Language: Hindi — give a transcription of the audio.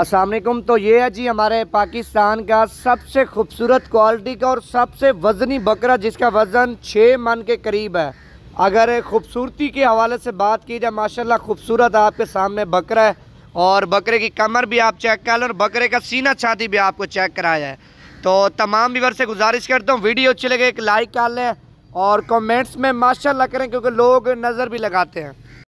असलकुम तो ये है जी हमारे पाकिस्तान का सबसे खूबसूरत क्वालिटी का और सबसे वज़नी बकरा जिसका वज़न छः मन के करीब है अगर खूबसूरती के हवाले से बात की जाए माशाल्लाह खूबसूरत आपके सामने बकरा है और बकरे की कमर भी आप चेक कर और बकरे का सीना छाती भी आपको चेक कराया है तो तमाम व्यूवर से गुजारिश करता हूँ वीडियो अच्छी लगे एक लाइक कर लें और कमेंट्स में माशा करें क्योंकि लोग नज़र भी लगाते हैं